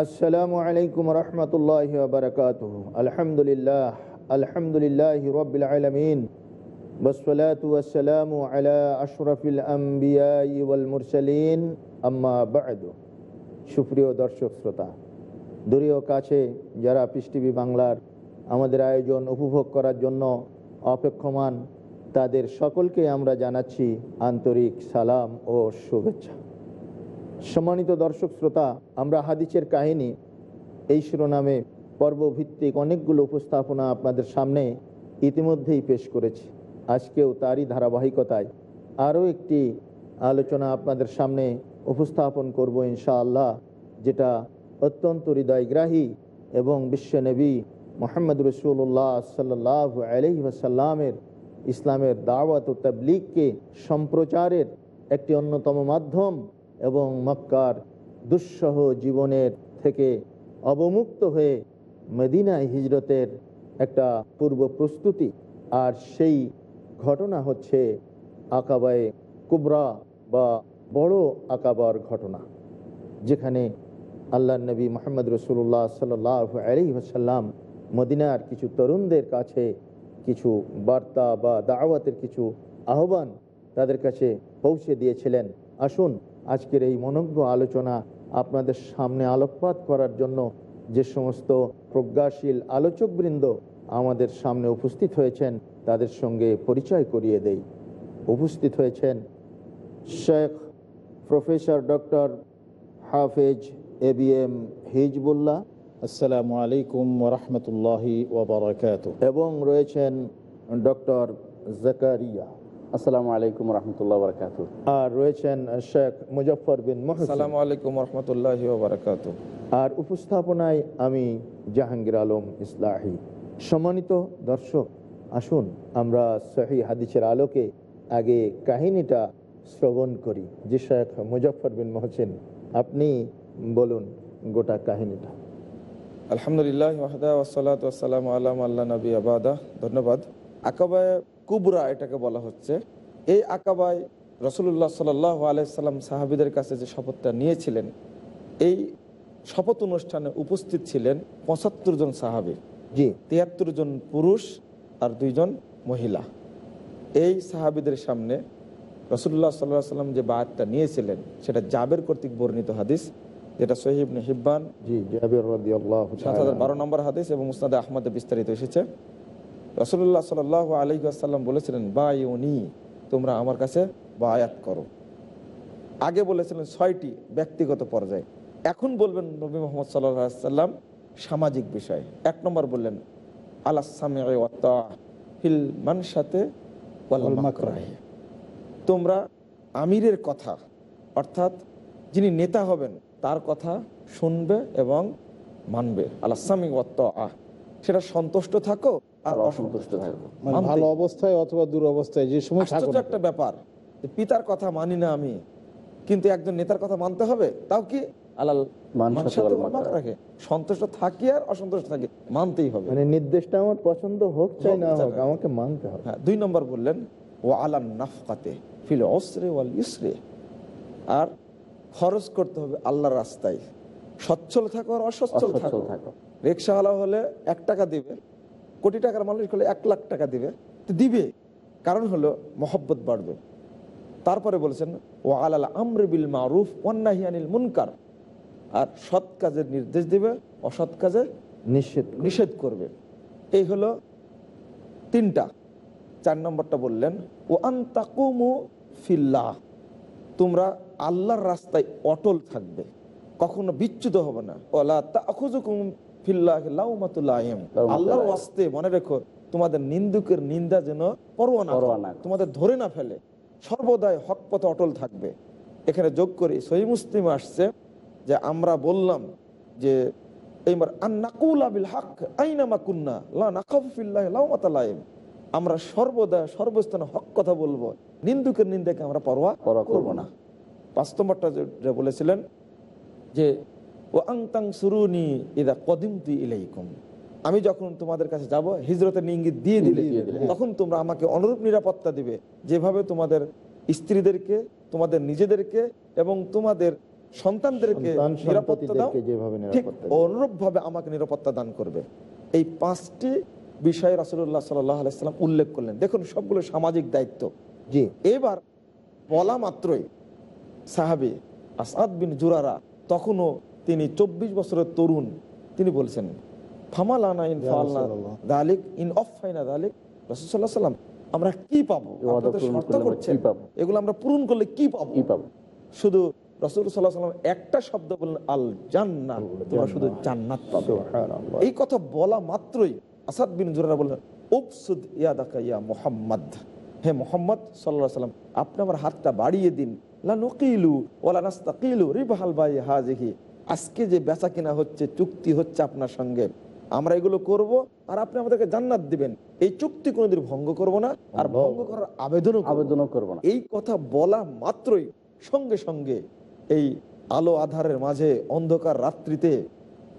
আসসালামু আলাইকুম রহমতুল্লাহ বারকাত আলহামদুলিল্লাহ আলহামদুলিল্লাহ রবিল আলমিন والصلاة والسلام على أشرف الأنبياء والمرسلين আম্মা بعد সুপ্রিয় দর্শক শ্রোতা দূরীয় কাছে যারা পিস টিভি বাংলার আমাদের আয়োজন উপভোগ করার জন্য অপেক্ষমান তাদের সকলকে আমরা জানাচ্ছি আন্তরিক সালাম ও শুভেচ্ছা সম্মানিত দর্শক শ্রোতা আমরা হাদিসের কাহিনী এই শিরোনামে পর্বভিত্তিক অনেকগুলো উপস্থাপনা আপনাদের সামনে ইতিমধ্যেই পেশ করেছি আজকেও তারই ধারাবাহিকতায় আরও একটি আলোচনা আপনাদের সামনে উপস্থাপন করব ইনশাআল্লাহ যেটা অত্যন্ত হৃদয়গ্রাহী এবং বিশ্বনবী মোহাম্মদ রসুল্লাহ সাল্লাহ আলহি আসাল্লামের ইসলামের দাওয়াত ও তাবলিগকে সম্প্রচারের একটি অন্যতম মাধ্যম এবং মক্কার দুঃসহ জীবনের থেকে অবমুক্ত হয়ে মদিনায় হিজরতের একটা পূর্ব প্রস্তুতি আর সেই ঘটনা হচ্ছে আকাবায় কুবরা বা বড় আকাবার ঘটনা যেখানে আল্লাহ নবী মোহাম্মদ রসুল্লাহ সাল্লাহ আলি আসাল্লাম মদিনার কিছু তরুণদের কাছে কিছু বার্তা বা দাওয়াতের কিছু আহ্বান তাদের কাছে পৌঁছে দিয়েছিলেন আসুন আজকের এই মনজ্ঞ আলোচনা আপনাদের সামনে আলোকপাত করার জন্য যে সমস্ত প্রজ্ঞাশীল আলোচকবৃন্দ আমাদের সামনে উপস্থিত হয়েছেন তাদের সঙ্গে পরিচয় করিয়ে দেই উপস্থিত হয়েছেন শেখ প্রফেসর ডক্টর হাফেজ এ বি এম হিজবুল্লাহ আসসালামু আলাইকুম রহমতুল্লাহ এবং রয়েছেন ডক্টর জাকারিয়া আসসালামু আলাইকুম রহমতুল্লাহ বরকাত আর রয়েছেন শেখ মুজফর বিন আলাইকুম রহমতুল্লাহ আর উপস্থাপনায় আমি জাহাঙ্গীর আলম ইসলাহি সম্মানিত দর্শক আসুন আমরা সহি হাদিসের আলোকে আগে কাহিনীটা শ্রবণ করি যে শেখ মুজফর বিন মহসিন আপনি বলুন গোটা কাহিনীটা আলহামদুলিল্লাহ ওয়াহদা ওসালাত ওসালাম আল্লাহ আল্লাহ নবী আবাদা ধন্যবাদ আকাবায় কুবরা এটাকে বলা হচ্ছে এই আকাবায় রসুল্লাহ সাল আলাইসাল্লাম সাহাবিদের কাছে যে শপথটা নিয়েছিলেন এই শপথ অনুষ্ঠানে উপস্থিত ছিলেন পঁচাত্তর জন সাহাবি জি তিয়াত্তর জন পুরুষ আর দুইজন মহিলা এই সাহাবিদের সামনে রসুল্লাহ সাল্লাহ সাল্লাম যে বায়াতটা নিয়েছিলেন সেটা জাবের কর্তৃক বর্ণিত হাদিস যেটা সহিব হিব্বান বারো নম্বর হাদিস এবং মুস্তাদে আহমদে বিস্তারিত এসেছে রসুল্লাহ সাল আলহি আসাল্লাম বলেছিলেন বায়ুনি তোমরা আমার কাছে বায়াত করো আগে বলেছিলেন ছয়টি ব্যক্তিগত পর্যায়ে এখন বলবেন নবী মোহাম্মদ সাল্লাম সামাজিক বিষয় এক নম্বর বললেন আলাসামে হিল তোমরা আমিরের কথা অর্থাৎ যিনি নেতা হবেন তার কথা শুনবে এবং মানবে আল্লাহ আহ সেটা সন্তুষ্ট থাকো আর অসন্তুষ্ট থাকবো ভালো অবস্থায় অথবা দুরবস্থায় যে সময় একটা ব্যাপার পিতার কথা মানি না আমি কিন্তু একজন নেতার কথা মানতে হবে তাও কি আর খরচ করতে হবে রাস্তায় সচ্ছল থাকো আর অসচ্ছল থাকো রিক্সাওয়ালা হলে এক টাকা দিবে কোটি টাকার মানুষ করলে এক লাখ টাকা দিবে তো দিবে কারণ হলো মহব্বত বাড়বে তারপরে বলেছেন ও আলাল আমরবিল মারুফ অন্যাহিয়ানিল মুনকার আর সৎ কাজের নির্দেশ দেবে অসৎ কাজে নিষেধ নিষেধ করবে এই হলো তিনটা চার নম্বরটা বললেন ও আন্তাকুমু ফিল্লা তোমরা আল্লাহর রাস্তায় অটল থাকবে কখনো বিচ্যুত হবে না ওলা তাখুজুকুম আল্লাহর মনে রেখো তোমাদের নিন্দুকের নিন্দা যেন তোমাদের ধরে না ফেলে সর্বদাই হক অটল থাকবে এখানে যোগ সহি মুসলিম আসছে যে আমরা বললাম যে আমরা সর্বদা সর্বস্থানে হক কথা বলবো নিন্দুকের নিন্দাকে আমরা পরোয়া করব না পাঁচ নম্বরটা বলেছিলেন যে ও আংতাং সুরুনি ইদা কদিম তুই ইলাইকুম আমি যখন তোমাদের কাছে যাব হিজরতের ইঙ্গিত দিয়ে দিলে হ্যাঁ। তখন তোমরা আমাকে অনুরূপ নিরাপত্তা দিবে যেভাবে তোমাদের স্ত্রীদেরকে তোমাদের নিজেদেরকে এবং তোমাদের সন্তানদেরকে নিরাপত্তা দাও ঠিক অনুরূপ ভাবে আমাকে নিরাপত্তা দান করবে এই পাঁচটি বিষয়ে রাসুল্লাহ সাল্লাম উল্লেখ করলেন দেখুন সবগুলো সামাজিক দায়িত্ব জি এবার বলা মাত্রই সাহাবি আসাদ বিন জুরারা তখনও তিনি ২৪ বছরের তরুণ তিনি বলছেন আমরা কি পাবো এগুলো আমরা পূরণ করলে কি পাবো পাবো শুধু একটা শব্দ বললেন আল শুধু জান্নাত পাবে এই কথা বলা মাত্রই আসাদ বিন জোরা বললেন উপসুদ মোহাম্মদ হে মোহাম্মদ সাল্লাহ সাল্লাম আপনি আমার হাতটা বাড়িয়ে দিন লানুকিলু ওলা নাস্তাকিলু রিবাহাল বাই হাজিহি আজকে যে বেচা কিনা হচ্ছে চুক্তি হচ্ছে আপনার সঙ্গে আমরা এগুলো করব আর আপনি আমাদেরকে জান্নাত দিবেন এই চুক্তি কোনোদিন ভঙ্গ করব না আর ভঙ্গ করার আবেদনও আবেদনও করব না এই কথা বলা মাত্রই সঙ্গে সঙ্গে এই আলো আধারের মাঝে অন্ধকার রাত্রিতে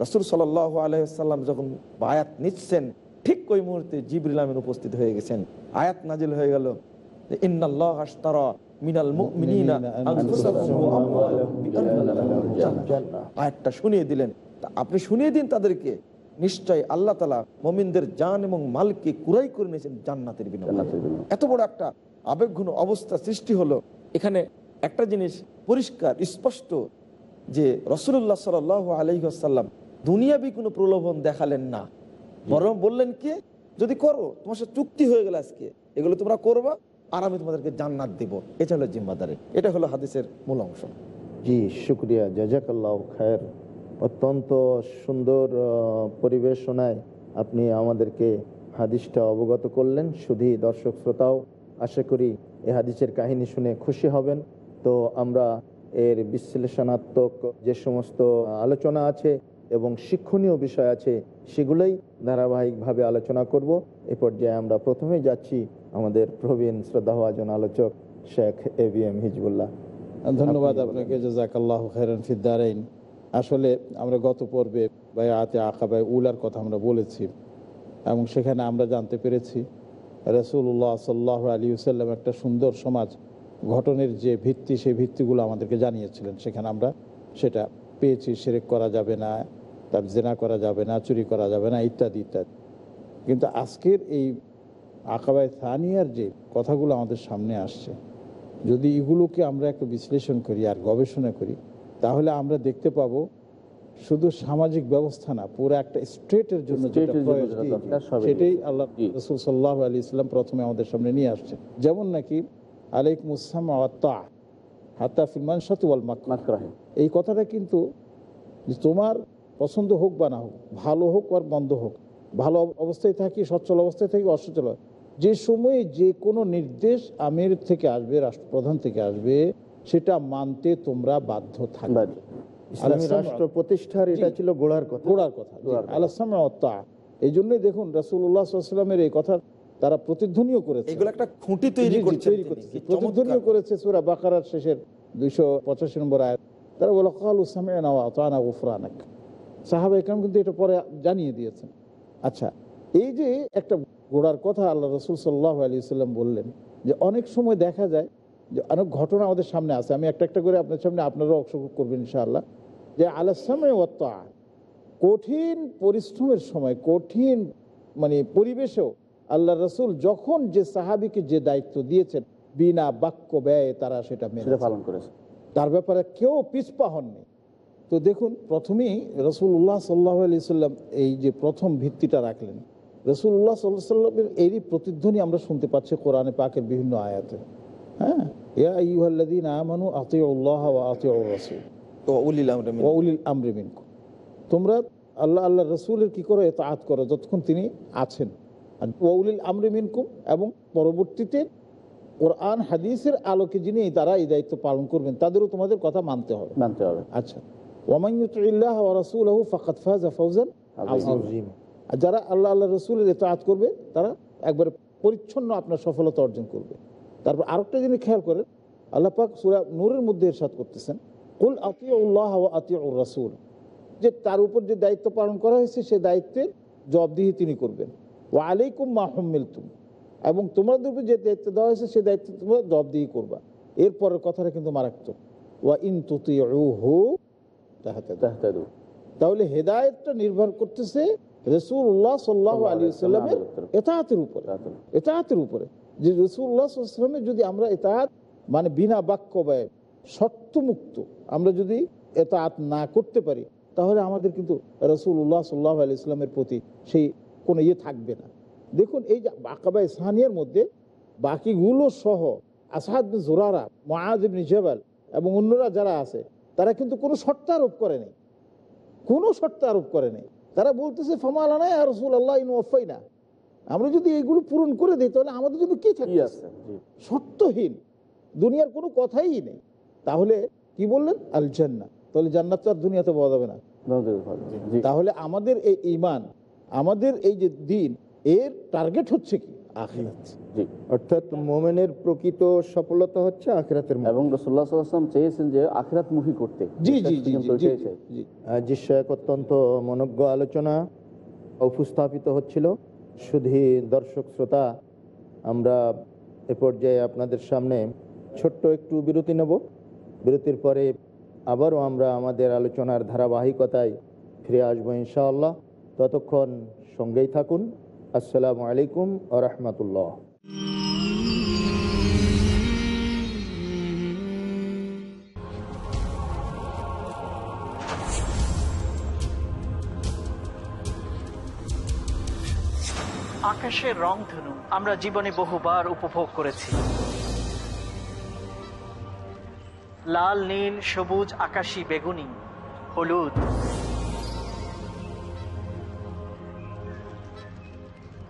রসুল সাল আলহাম যখন বায়াত নিচ্ছেন ঠিক ওই মুহূর্তে জিবরিল উপস্থিত হয়ে গেছেন আয়াত নাজিল হয়ে গেল ইন্নাল্লাহ আস্তারা মিনাল মুমিনিনা আনফুসাহুম ওয়া আমওয়ালাহুম আয়াতটা শুনিয়ে দিলেন আপনি শুনিয়ে দিন তাদেরকে নিশ্চয় আল্লাহ তালা মমিনদের জান এবং মালকে কুরাই করে নিয়েছেন জান্নাতের বিনিময়ে এত বড় একটা আবেগঘন অবস্থা সৃষ্টি হলো এখানে একটা জিনিস পরিষ্কার স্পষ্ট যে রসুল্লাহ সাল আলহিহাসাল্লাম দুনিয়াবি কোনো প্রলোভন দেখালেন না বরং বললেন কি যদি করো তোমার সাথে চুক্তি হয়ে গেল আজকে এগুলো তোমরা করবা আর আমি তোমাদেরকে জান্নাত দিব এটা হলো জিম্মাদারি এটা হলো হাদিসের মূল অংশ জি শুক্রিয়া জাজাকাল্লাহ খায়ের অত্যন্ত সুন্দর পরিবেশনায় আপনি আমাদেরকে হাদিসটা অবগত করলেন শুধু দর্শক শ্রোতাও আশা করি এ হাদিসের কাহিনী শুনে খুশি হবেন তো আমরা এর বিশ্লেষণাত্মক যে সমস্ত আলোচনা আছে এবং শিক্ষণীয় বিষয় আছে সেগুলোই ধারাবাহিকভাবে আলোচনা করব এ পর্যায়ে আমরা প্রথমে যাচ্ছি আমাদের প্রবীণ শ্রদ্ধাভাজন আলোচক Sheikh A B M Hizbullah ধন্যবাদ আপনাকে জাকাল্লাহ খেরান ফিদ্দারাইন আসলে আমরা গত পর্বে বা আতে বা উলার কথা আমরা বলেছি এবং সেখানে আমরা জানতে পেরেছি রসুল্লাহ সাল্লাহ আলী সাল্লাম একটা সুন্দর সমাজ ঘটনের যে ভিত্তি সেই ভিত্তিগুলো আমাদেরকে জানিয়েছিলেন সেখানে আমরা সেটা পেয়েছি সেরেক করা যাবে না তার জেনা করা যাবে না চুরি করা যাবে না ইত্যাদি ইত্যাদি কিন্তু আজকের এই আকাবায় থানিয়ার যে কথাগুলো আমাদের সামনে আসছে যদি এগুলোকে আমরা একটা বিশ্লেষণ করি আর গবেষণা করি তাহলে আমরা দেখতে পাবো শুধু সামাজিক ব্যবস্থা না পুরো একটা স্টেটের জন্য সেটাই আল্লাহ রসুল সাল্লাহ আলী ইসলাম প্রথমে আমাদের সামনে নিয়ে আসছে যেমন নাকি আলেক মুসাম আত্মা এই কথাটা কিন্তু তোমার পছন্দ হোক বা না হোক ভালো হোক আর বন্ধ হোক ভালো অবস্থায় থাকি সচ্ছল অবস্থায় থাকি অসচ্ছল যে সময়ে যে কোনো নির্দেশ আমির থেকে আসবে রাষ্ট্রপ্রধান থেকে আসবে সেটা মানতে তোমরা বাধ্য থাকবে রাষ্ট্র প্রতিষ্ঠার এটা ছিল গোড়ার কথা গোড়ার কথা আল্লাহ এই জন্যই দেখুন রাসুল্লাহামের এই কথা তারা প্রতিধ্বনিও করেছে একটা খুঁটি তৈরি প্রতিধ্বনিও করেছে সুরা বাকারার শেষের দুইশো পঁচাশি নম্বর আয় তারা বলো কালু কিন্তু এটা পরে জানিয়ে দিয়েছেন আচ্ছা এই যে একটা গোড়ার কথা আল্লাহ রসুল সাল্লাহ আলী সাল্লাম বললেন যে অনেক সময় দেখা যায় যে অনেক ঘটনা আমাদের সামনে আছে আমি একটা একটা করে আপনার সামনে আপনারাও অংশগ্রহণ করবেন ইনশাআল্লাহ যে আলাসামে অত কঠিন পরিশ্রমের সময় কঠিন মানে পরিবেশেও আল্লাহ রসুল যখন যে সাহাবিকে যে দায়িত্ব দিয়েছেন বিনা বাক্য ব্যয়ে তারা সেটা মেনে পালন করেছে তার ব্যাপারে কেউ পিছপা হননি তো দেখুন প্রথমেই রসুল্লাহ সাল্লাহ আলি সাল্লাম এই যে প্রথম ভিত্তিটা রাখলেন রসুল্লাহ সাল্লামের এরই প্রতিধ্বনি আমরা শুনতে পাচ্ছি কোরআনে পাকের বিভিন্ন আয়াতে হ্যাঁ রসুল তোমরা আল্লাহ আল্লাহ রসুলের কী করো এত করো যতক্ষণ তিনি আছেন আর ওউলিল আমরিমিনকুম এবং পরবর্তীতে কোরআন হাদিসের আলোকে যিনি তারা এই দায়িত্ব পালন করবেন তাদেরও তোমাদের কথা মানতে হবে মানতে হবে আচ্ছা ওমাইতুল্লাহ রসুল ফাজ ফৌজান আর যারা আল্লাহ আল্লাহ রসুলের এতাহাত করবে তারা একবারে পরিচ্ছন্ন আপনার সফলতা অর্জন করবে তারপর আরেকটা জিনিস খেয়াল করেন আল্লাহ পাক সুরা নূরের মধ্যে এরশাদ করতেছেন কুল আতি উল্লাহ আতি উর রাসুল যে তার উপর যে দায়িত্ব পালন করা হয়েছে সে দায়িত্বের জবাবদিহি তিনি করবেন ও আলাইকুম মাহমিল তুম এবং তোমাদের উপর যে দায়িত্ব দেওয়া হয়েছে সে দায়িত্ব তোমরা জবাবদিহি করবা এরপরের কথাটা কিন্তু মারাত্মক ওয়া ইন তুতি তাহলে হেদায়তটা নির্ভর করতেছে রসুল্লাহ সাল্লাহ আলী সাল্লামের এতাহাতের উপরে এতায়াতের উপরে যে রসুল্লাহ সাল্লামের যদি আমরা এতাহাত মানে বিনা বাক্য ব্যয় মুক্ত আমরা যদি এতাহাত না করতে পারি তাহলে আমাদের কিন্তু রসুল্লাহ সাল্লাহ আলি ইসলামের প্রতি সেই কোনো ইয়ে থাকবে না দেখুন এই আকাবা ইসহানিয়ার মধ্যে বাকিগুলো সহ আসাদ জোরারা মহাদেব জেবাল এবং অন্যরা যারা আছে তারা কিন্তু কোনো শর্ত আরোপ করেনি কোনো শর্ত আরোপ করেনি তারা বলতেছে ফমালানা আর রসুল আল্লাহ ইনফাই না আমরা যদি এইগুলো পূরণ করে দিই তাহলে আমাদের জন্য কি থাকি আছে সত্যহীন দুনিয়ার কোনো কথাই নেই তাহলে কি বললেন আল জান্না তাহলে জান্নাত তো আর দুনিয়াতে পাওয়া যাবে না তাহলে আমাদের এই ইমান আমাদের এই যে দিন এর টার্গেট হচ্ছে কি অর্থাৎ মোমেনের প্রকৃত সফলতা হচ্ছে আখরাতের চেয়েছেন যে আখরাত মুখী করতে অত্যন্ত মনজ্ঞ আলোচনা উপস্থাপিত হচ্ছিল শুধু দর্শক শ্রোতা আমরা এ পর্যায়ে আপনাদের সামনে ছোট্ট একটু বিরতি নেব বিরতির পরে আবারও আমরা আমাদের আলোচনার ধারাবাহিকতায় ফিরে আসবো ইনশাআল্লাহ ততক্ষণ সঙ্গেই থাকুন আসসালামু আলাইকুম আ রহমতুল্লাহ আকাশের রংধনু আমরা জীবনে বহুবার উপভোগ করেছি লাল নীল সবুজ আকাশি বেগুনি হলুদ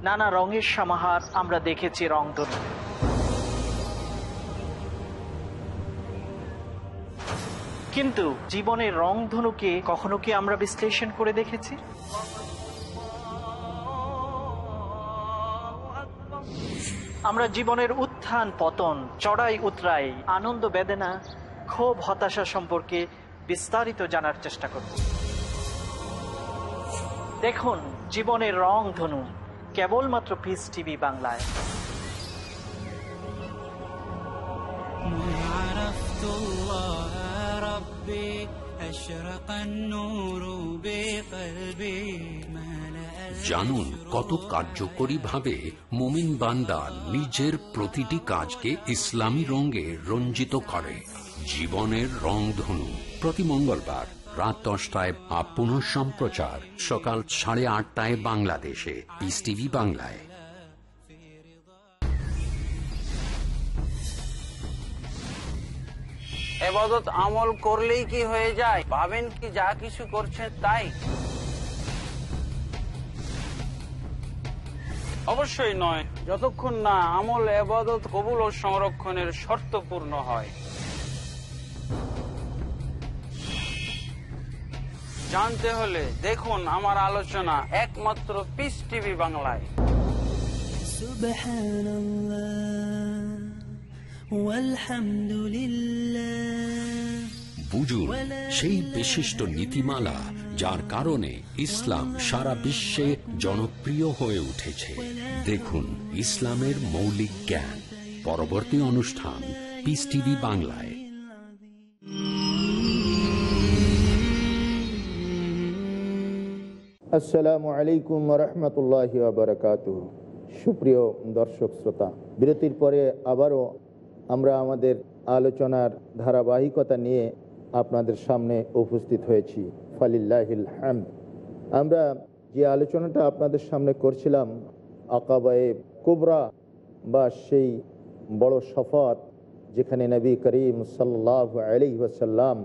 নানা রঙের সমাহার আমরা দেখেছি রংধনু কিন্তু জীবনের রংধনুকে কখনো কি আমরা বিশ্লেষণ করে দেখেছি আমরা জীবনের উত্থান পতন চড়াই উতরাই আনন্দ বেদনা ক্ষোভ হতাশা সম্পর্কে বিস্তারিত জানার চেষ্টা করব দেখুন জীবনের রং ধনু কেবলমাত্র পিস টিভি বাংলায় জানুন কত কার্যকরী ভাবে মোমিন বান্দা নিজের প্রতিটি কাজকে ইসলামী রঙে রঞ্জিত করে জীবনের রং ধনু প্রতি মঙ্গলবার রাত দশটায় আপ পুনঃ সম্প্রচার সকাল সাড়ে আটটায় বাংলাদেশে ইস টিভি বাংলায় এবাদত আমল করলেই কি হয়ে যায় পাবেন কি যা কিছু করছেন তাই অবশ্যই নয় যতক্ষণ না আমল এবাদত কবুল ও সংরক্ষণের শর্তপূর্ণ হয় জানতে হলে দেখুন আমার আলোচনা একমাত্র পিস টিভি বাংলায় বুঝুন সেই বিশিষ্ট নীতিমালা যার কারণে ইসলাম সারা বিশ্বে জনপ্রিয় হয়ে উঠেছে দেখুন ইসলামের মৌলিক জ্ঞান পরবর্তী অনুষ্ঠান পিস টিভি বাংলায় আসসালামু আলাইকুম রহমতুল্লাহ বারকাত সুপ্রিয় দর্শক শ্রোতা বিরতির পরে আবারও আমরা আমাদের আলোচনার ধারাবাহিকতা নিয়ে আপনাদের সামনে উপস্থিত হয়েছি ফালিল্লাহিল হ্যাম আমরা যে আলোচনাটা আপনাদের সামনে করছিলাম আকাবায়ে কুবরা বা সেই বড় শফাত যেখানে নবী করিম সাল্লাহ আলি ওসাল্লাম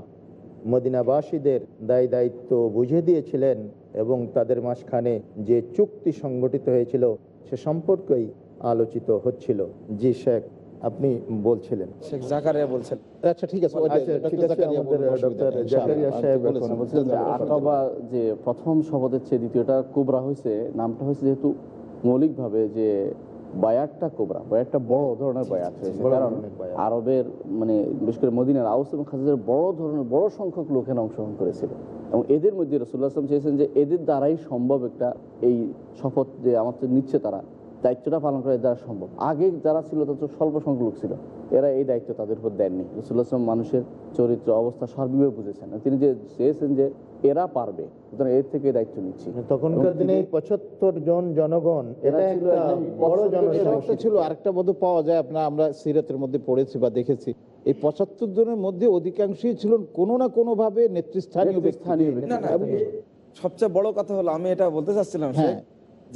মদিনাবাসীদের দায় দায়িত্ব বুঝে দিয়েছিলেন এবং তাদের মাঝখানে যে চুক্তি সংগঠিত হয়েছিল সে সম্পর্কেই আলোচিত হচ্ছিল জি শেখ আপনি বলছিলেন আচ্ছা ঠিক আছে আচ্ছা, যে প্রথম শপথের চেয়ে দ্বিতীয়টা কুবরা হয়েছে নামটা হয়েছে যেহেতু মৌলিকভাবে যে বায়ারটা কোবরা বায়ারটা বড় ধরনের বায়াত হয়েছে কারণ আরবের মানে বিশেষ করে মদিনার আউস এবং খাজের বড় ধরনের বড় সংখ্যক লোকেরা অংশগ্রহণ করেছিল এবং এদের মধ্যে রসুল্লাহ আসলাম চেয়েছেন যে এদের দ্বারাই সম্ভব একটা এই শপথ যে আমার নিচ্ছে তারা দায়িত্বটা পালন করে দেওয়া সম্ভব আগে যারা ছিল তত স্বল্প সংখ্যক ছিল এরা এই দায়িত্ব তাদের উপর দেননি রসুল্লাহাম মানুষের চরিত্র অবস্থা সার্বিকভাবে বুঝেছেন তিনি যে চেয়েছেন যে এরা পারবে সুতরাং এর থেকে দায়িত্ব নিচ্ছি মানে তখনকার দিনে পঁচাত্তর জন জনগণ ছিল আরেকটা বোধ পাওয়া যায় আপনার আমরা সিরাতের মধ্যে পড়েছি বা দেখেছি এই পঁচাত্তর জনের মধ্যে অধিকাংশই ছিল কোনো না কোনোভাবে নেতৃস্থানীয় সবচেয়ে বড় কথা হলো আমি এটা বলতে চাচ্ছিলাম হ্যাঁ।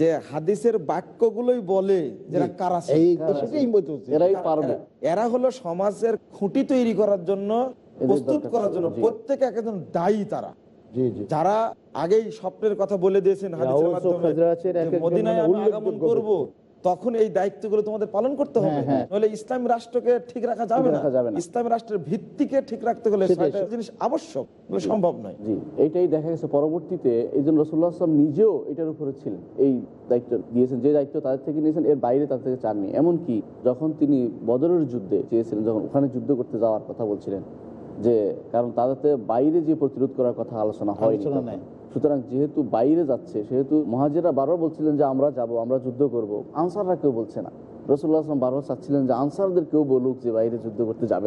যে হাদিসের বাক্যগুলোই বলে এরা হলো সমাজের খুঁটি তৈরি করার জন্য প্রস্তুত করার জন্য প্রত্যেকে একজন দায়ী তারা যারা আগেই স্বপ্নের কথা বলে দিয়েছেন হাদিসের মাধ্যমে মদিনায় মানে আগমন করবো তখন এই দায়িত্বগুলো তোমাদের পালন করতে হবে হ্যাঁ, হ্যাঁ। নাহলে ইসলাম রাষ্ট্রকে ঠিক রাখা যাবে না ইসলাম রাষ্ট্রের ভিত্তিকে ঠিক রাখতে গেলে জিনিস আবশ্যক সম্ভব নয় জি এইটাই দেখা গেছে পরবর্তীতে এই জন্য রসুল্লাহ আসলাম নিজেও এটার উপরে ছিলেন এই দায়িত্ব দিয়েছেন যে দায়িত্ব তাদের থেকে নিয়েছেন এর বাইরে তাদের থেকে চাননি এমনকি যখন তিনি বদরের যুদ্ধে চেয়েছিলেন যখন ওখানে যুদ্ধ করতে যাওয়ার কথা বলছিলেন যে কারণ তাদের বাইরে যে প্রতিরোধ করার কথা আলোচনা হয় সুতরাং যেহেতু বাইরে যাচ্ছে সেহেতু মহাজিরা বারবার বলছিলেন যে আমরা যাব আমরা যুদ্ধ করব আনসাররা কেউ বলছে না রসুল্লাহ আসলাম বারবার চাচ্ছিলেন যে আনসারদের কেউ বলুক যে বাইরে যুদ্ধ করতে যাবে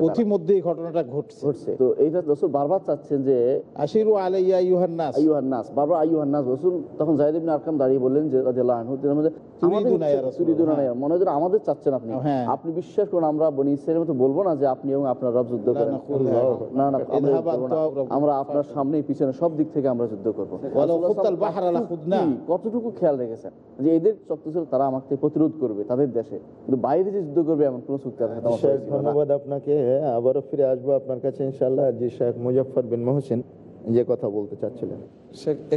ঘটনাটা ঘটছে তো এইটা রসুল বারবার চাচ্ছেন যে বারবার রসুল তখন জাহিদ আরকাম দাঁড়িয়ে বললেন যে হ্যাঁ। হ্যাঁ। আপনি বিশ্বাস করুন আমরা বনি মতো বলবো না যে আপনি এবং আপনার রব যুদ্ধ করেন না না আমরা আপনার সামনে পিছনে সব দিক থেকে আমরা যুদ্ধ করবো কতটুকু খেয়াল রেখেছেন যে এদের সব তারা আমাকে প্রতিরোধ করবে তাদের দেশে কিন্তু বাইরে যে যুদ্ধ করবে এমন চুক্তি ধন্যবাদ আপনাকে আবারও ফিরে আসবো আপনার কাছে ইনশাল্লাহ জি শেখ বিন মোহসেন যে কথা বলতে চাচ্ছিলেন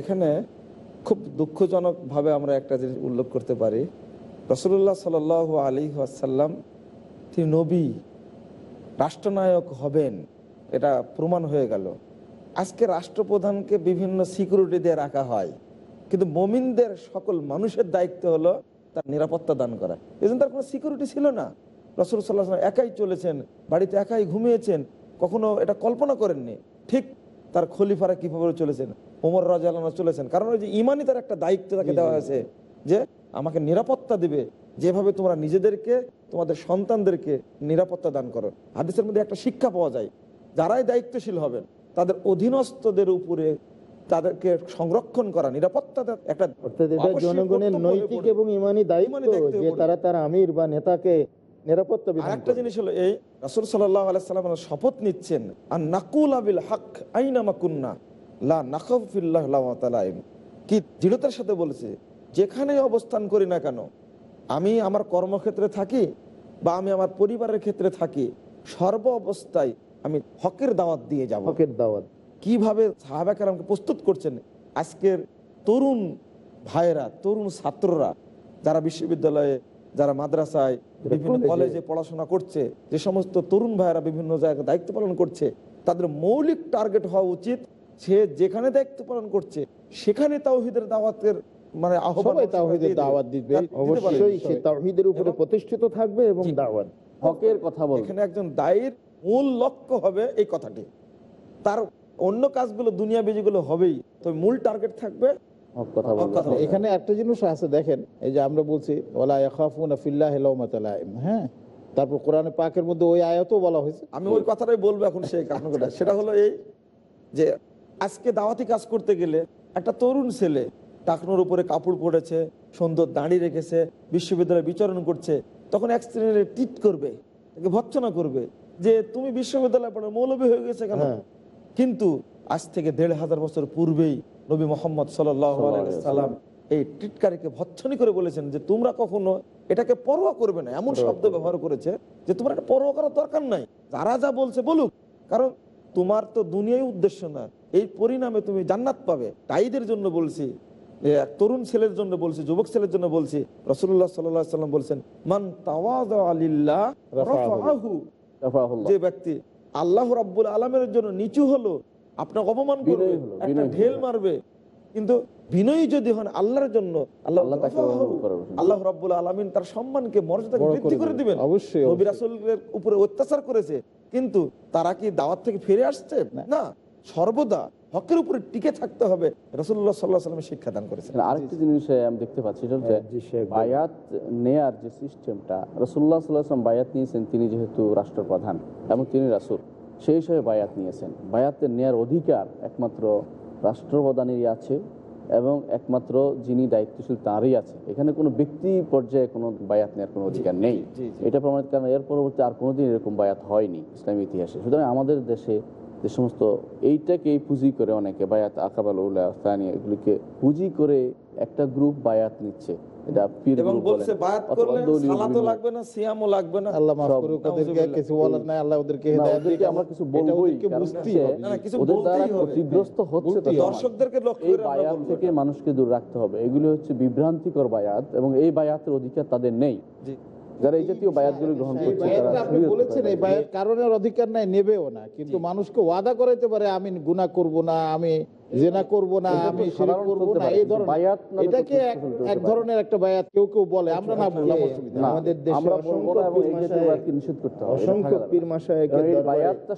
এখানে খুব আমরা একটা জিনিস উল্লেখ করতে পারি রসুল্লাহ সাল আলী আসাল্লাম তিনি নবী রাষ্ট্রনায়ক হবেন এটা প্রমাণ হয়ে গেল আজকে রাষ্ট্রপ্রধানকে বিভিন্ন সিকিউরিটি দিয়ে রাখা হয় কিন্তু মমিনদের সকল মানুষের দায়িত্ব হলো তার নিরাপত্তা দান করা এজন্য তার কোনো সিকিউরিটি ছিল না রসুল সাল্লাহ একাই চলেছেন বাড়িতে একাই ঘুমিয়েছেন কখনো এটা কল্পনা করেননি ঠিক তার খলিফারা কীভাবে চলেছেন ওমর রাজা চলেছেন কারণ ওই যে ইমানই তার একটা দায়িত্ব তাকে দেওয়া হয়েছে যে আমাকে নিরাপত্তা দিবে যেভাবে তোমরা নিজেদেরকে তোমাদের সন্তানদেরকে নিরাপত্তা দান করো হাদিসের মধ্যে একটা শিক্ষা পাওয়া যায় যারাই দায়িত্বশীল হবেন তাদের অধীনস্থদের উপরে তাদেরকে সংরক্ষণ করা নিরাপত্তা নৈতিক এবং তারা আমির বা নেতাকে নিরাপত্তা একটা জিনিস হলো এই শপথ নিচ্ছেন আর নাকুল হক কি দৃঢ়তার সাথে বলেছে যেখানে অবস্থান করি না কেন আমি আমার কর্মক্ষেত্রে থাকি বা আমি আমার পরিবারের ক্ষেত্রে থাকি সর্ব অবস্থায় আমি হকের দাওয়াত দিয়ে যাব হকের দাওয়াত কিভাবে সাহাবাকারকে প্রস্তুত করছেন আজকের তরুণ ভাইয়েরা তরুণ ছাত্ররা যারা বিশ্ববিদ্যালয়ে যারা মাদ্রাসায় বিভিন্ন কলেজে পড়াশোনা করছে যে সমস্ত তরুণ ভাইয়েরা বিভিন্ন জায়গায় দায়িত্ব পালন করছে তাদের মৌলিক টার্গেট হওয়া উচিত সে যেখানে দায়িত্ব পালন করছে সেখানে তাওহিদের দাওয়াতের মানে দাওয়াত দিবে হ্যাঁ, অবশ্যই সে তাওহিদের উপরে প্রতিষ্ঠিত থাকবে এবং দাওয়াত হকের কথা বলবে এখানে একজন দায়ের মূল লক্ষ্য হবে এই কথাটি তার অন্য কাজগুলো দুনিয়া বেজিগুলো হবেই তবে মূল টার্গেট থাকবে এখানে একটা জিনিস আছে দেখেন এই যে আমরা বলছি হ্যাঁ তারপর কোরআনে পাকের মধ্যে ওই আয়াতও বলা হয়েছে আমি ওই কথাটাই বলবো এখন সেই কারণটা সেটা হলো এই যে আজকে দাওয়াতি কাজ করতে গেলে একটা তরুণ ছেলে টাকনোর উপরে কাপড় পরেছে সুন্দর দাঁড়িয়ে রেখেছে বিশ্ববিদ্যালয়ে বিচরণ করছে তখন এক শ্রেণীর টিট করবে তাকে ভৎসনা করবে যে তুমি বিশ্ববিদ্যালয়ে পড়ে মৌলবী হয়ে গেছে কেন হ্যাঁ। কিন্তু আজ থেকে দেড় হাজার বছর পূর্বেই নবী মোহাম্মদ সাল্লাম এই টিটকারিকে ভৎসনি করে বলেছেন যে তোমরা কখনো এটাকে পরোয়া করবে না এমন শব্দ ব্যবহার করেছে যে তোমার একটা পরোয়া করার দরকার নাই যারা যা বলছে বলুক কারণ তোমার তো দুনিয়ায় উদ্দেশ্য না এই পরিণামে তুমি জান্নাত পাবে তাইদের জন্য বলছি তরুণ ছেলের জন্য বলছি যুবক ছেলের জন্য বলছি রসুল্লাহ সাল্লাম বলছেন মান তাওয়াজ আলিল্লাহ যে ব্যক্তি আল্লাহ রাব্বুল আলমের জন্য নিচু হলো আপনাকে অপমান করবে একটা ঢেল মারবে কিন্তু বিনয়ী যদি হন আল্লাহর জন্য আল্লাহ আল্লাহ রব্বুল আলমিন তার সম্মানকে মর্যাদা বৃদ্ধি করে দিবেন অবশ্যই উপরে অত্যাচার করেছে কিন্তু তারা কি দাওয়াত থেকে ফিরে আসছে না সর্বদা হকের উপরে টিকে থাকতে হবে রসুল্লাহ সাল্লাহ সাল্লামের শিক্ষা দান করেছেন আরেকটি জিনিস আমি দেখতে পাচ্ছি বায়াত নেয়ার যে সিস্টেমটা রসুল্লাহ সাল্লাহাম বায়াত নিয়েছেন তিনি যেহেতু রাষ্ট্রপ্রধান এবং তিনি রাসুল সেই হিসাবে বায়াত নিয়েছেন বায়াতের নেয়ার অধিকার একমাত্র রাষ্ট্রপ্রধানেরই আছে এবং একমাত্র যিনি দায়িত্বশীল তাঁরই আছে এখানে কোনো ব্যক্তি পর্যায়ে কোনো বায়াত নেওয়ার কোনো অধিকার নেই এটা প্রমাণিত কারণ এর পরবর্তী আর কোনোদিন এরকম বায়াত হয়নি ইসলামী ইতিহাসে সুতরাং আমাদের দেশে যে সমস্ত এইটাকেই পুঁজি করে অনেকে বায়াত আকাবাল উল্লাহ স্থানীয় এগুলিকে পুঁজি করে একটা গ্রুপ বায়াত নিচ্ছে মানুষকে দূর রাখতে হবে এগুলি হচ্ছে বিভ্রান্তিকর বায়াত এবং এই বায়াতের অধিকার তাদের নেই যারা এই জাতীয় বায়াতগুলি গ্রহণ করছে এই বায়াত কারণের অধিকার নাই নেবেও না কিন্তু মানুষকে ওয়াদা করাইতে পারে আমি গুণা করব না আমি জেনা করব না আমি করব না এই ধরনের বায়াত এক ধরনের একটা বায়াত কেউ কেউ বলে আচ্ছা, আমরা না আচ্ছা, বললাম আমাদের দেশে অসংখ্য পীর মাশায়েখকে নিষেধ করতে হবে অসংখ্য পীর এই বায়াতটা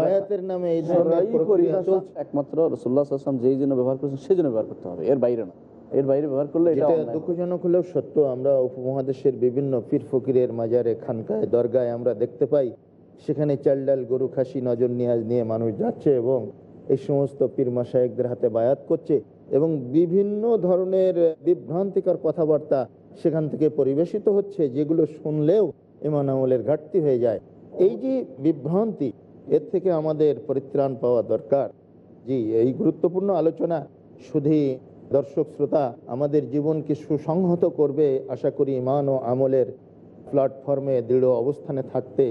বায়াতের নামে এই ধরনের প্রক্রিয়া একমাত্র রাসূলুল্লাহ সাল্লাল্লাহু আলাইহি ওয়াসাল্লাম যেই জন্য ব্যবহার করেছেন সেই জন্য ব্যবহার করতে হবে এর বাইরে না এর বাইরে ব্যবহার করলে এটা দুঃখজনক হলেও সত্য আমরা উপমহাদেশের বিভিন্ন পীর ফকিরের মাজারে খানকায় দরগায় আমরা দেখতে পাই সেখানে চাল ডাল গরু খাসি নজর নিয়াজ নিয়ে মানুষ যাচ্ছে এবং এই সমস্ত পীর মাসায়কদের হাতে বায়াত করছে এবং বিভিন্ন ধরনের বিভ্রান্তিকর কথাবার্তা সেখান থেকে পরিবেশিত হচ্ছে যেগুলো শুনলেও ইমান আমলের ঘাটতি হয়ে যায় এই যে বিভ্রান্তি এর থেকে আমাদের পরিত্রাণ পাওয়া দরকার জি এই গুরুত্বপূর্ণ আলোচনা শুধু দর্শক শ্রোতা আমাদের জীবনকে সুসংহত করবে আশা করি ইমান ও আমলের প্ল্যাটফর্মে দৃঢ় অবস্থানে থাকতে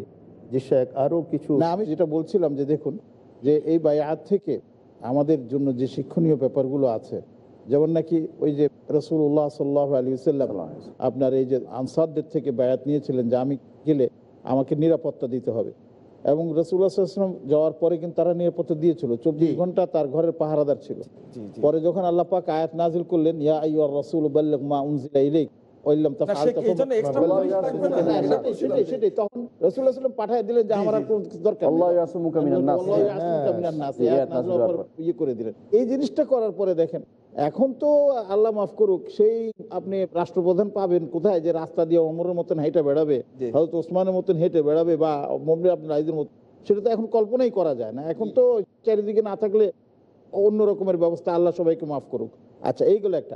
যে শেখ আরও কিছু আমি যেটা বলছিলাম যে দেখুন যে এই বায়াত থেকে আমাদের জন্য যে শিক্ষণীয় ব্যাপারগুলো আছে যেমন নাকি ওই যে রসুল্লাহ সাল্লাহ আলী সাল্লাম আপনার এই যে আনসারদের থেকে বায়াত নিয়েছিলেন যে আমি গেলে আমাকে নিরাপত্তা দিতে হবে এবং রসুল্লাহাম যাওয়ার পরে কিন্তু তারা নিরাপত্তা দিয়েছিল চব্বিশ ঘন্টা তার ঘরের পাহারাদার ছিল পরে যখন আল্লাপাক আয়াত নাজিল করলেন ইয়া আইয়া রসুল মা উনজিলা ইলেক এই জিনিসটা করার পরে দেখেন এখন তো আল্লাহ মাফ করুক সেই আপনি রাষ্ট্রপ্রধান পাবেন কোথায় যে রাস্তা দিয়ে অমরের মতন হেঁটে বেড়াবে হয়তো ওসমানের মতন হেঁটে বেড়াবে বা মোমরে আপনার সেটা তো এখন কল্পনাই করা যায় না এখন তো চারিদিকে না থাকলে অন্য রকমের ব্যবস্থা আল্লাহ সবাইকে মাফ করুক আচ্ছা এইগুলো একটা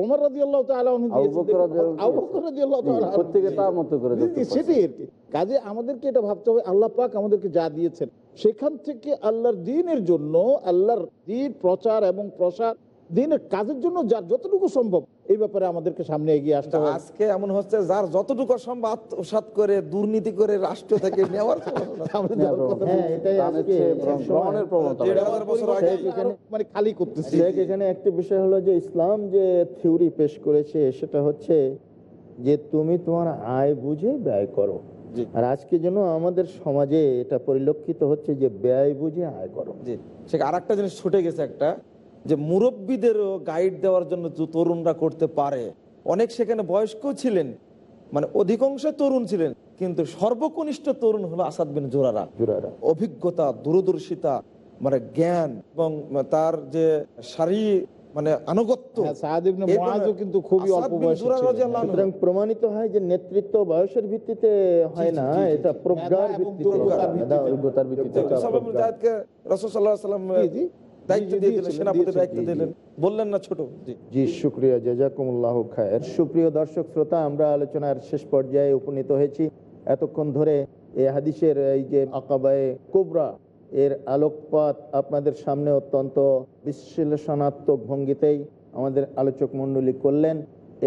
ওমর রাজিয়াল্লাহ সেটাই আর কি কাজে আমাদেরকে এটা ভাবতে হবে আল্লাহ পাক আমাদেরকে যা দিয়েছেন সেখান থেকে আল্লাহর দিনের জন্য আল্লাহর দিন প্রচার এবং প্রসার দিনের কাজের জন্য যার যতটুকু সম্ভব এই ব্যাপারে আমাদেরকে সামনে এগিয়ে আসতে হবে আজকে এমন হচ্ছে যার যতটুকু সম্ভব আত্মসাত করে দুর্নীতি করে রাষ্ট্র থেকে নেওয়ার হ্যাঁ, হ্যাঁ, মানে খালি করতেছে এখানে একটা বিষয় হলো যে ইসলাম যে থিওরি পেশ করেছে সেটা হচ্ছে যে তুমি তোমার আয় বুঝে ব্যয় করো আর আজকে যেন আমাদের সমাজে এটা পরিলক্ষিত হচ্ছে যে ব্যয় বুঝে আয় করো আর একটা জিনিস ছুটে গেছে একটা যে মুরব্বীদেরও গাইড দেওয়ার জন্য তরুণরা করতে পারে অনেক সেখানে বয়স্ক ছিলেন মানে অধিকাংশ তরুণ ছিলেন কিন্তু সর্বকনিষ্ঠ তরুণ হলো আসাদ বিন জোরারা অভিজ্ঞতা দূরদর্শিতা মানে জ্ঞান এবং তার যে শারী মানে আনুগত্য হ্যাঁ, কিন্তু খুবই অল্প প্রমাণিত হয় যে নেতৃত্ব বয়সের ভিত্তিতে হয় না এটা প্রজ্ঞার ভিত্তিতে দায়িত্ব দিয়ে দিলেন সেনাপতির দায়িত্ব দিলেন বললেন না ছোট জি শুক্রিয়া জাজাকুমুল্লাহ খায়ের সুপ্রিয় দর্শক শ্রোতা আমরা আলোচনার শেষ পর্যায়ে উপনীত হয়েছি এতক্ষণ ধরে এই হাদিসের এই যে কোবরা এর আলোকপাত আপনাদের সামনে অত্যন্ত বিশ্লেষণাত্মক ভঙ্গিতেই আমাদের আলোচক মণ্ডলী করলেন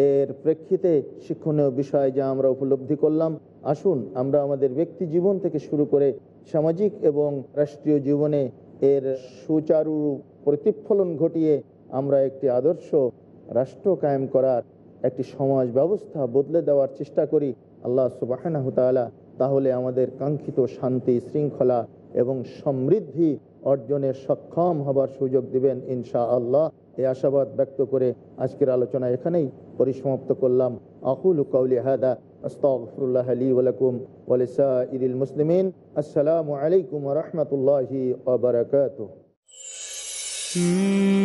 এর প্রেক্ষিতে শিক্ষণীয় বিষয় যা আমরা উপলব্ধি করলাম আসুন আমরা আমাদের ব্যক্তি জীবন থেকে শুরু করে সামাজিক এবং রাষ্ট্রীয় জীবনে এর সুচারু প্রতিফলন ঘটিয়ে আমরা একটি আদর্শ রাষ্ট্র কায়েম করার একটি সমাজ ব্যবস্থা বদলে দেওয়ার চেষ্টা করি আল্লাহ সুবাহ তাহলে আমাদের কাঙ্ক্ষিত শান্তি শৃঙ্খলা এবং সমৃদ্ধি অর্জনে সক্ষম হবার সুযোগ দিবেন ইনশা আল্লাহ এ আশাবাদ ব্যক্ত করে আজকের আলোচনা এখানেই পরিসমাপ্ত করলাম أقول قولي هذا أستغفر الله لي ولكم ولسائر المسلمين السلام عليكم ورحمة الله وبركاته hmm.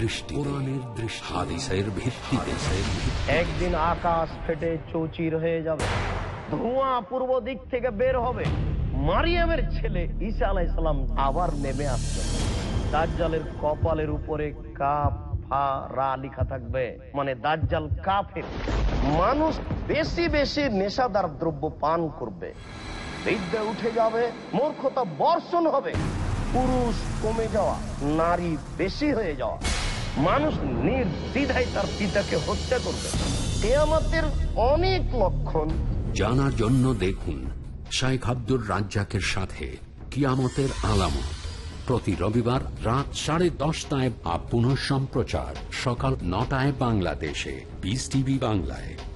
দৃষ্টি একদিন আকাশ ফেটে চৌচির হয়ে যাবে ধোঁয়া পূর্ব দিক থেকে বের হবে মারিয়ামের ছেলে ঈসা আলাইসালাম আবার নেমে আসবে দাজ্জালের কপালের উপরে কাপ থাকবে মানে দাজ্জাল কাফের মানুষ বেশি বেশি নেশাদার দ্রব্য পান করবে বিদ্যা উঠে যাবে মূর্খতা বর্ষণ হবে পুরুষ কমে যাওয়া নারী বেশি হয়ে যাওয়া মানুষ নির্দ্বিধায় তার পিতাকে হত্যা করবে কেয়ামতের অনেক লক্ষণ জানার জন্য দেখুন শাইখ আব্দুর রাজ্জাকের সাথে কিয়ামতের আলামত প্রতি রবিবার রাত সাড়ে দশটায় আপ সম্প্রচার সকাল নটায় বাংলাদেশে বিস টিভি বাংলায়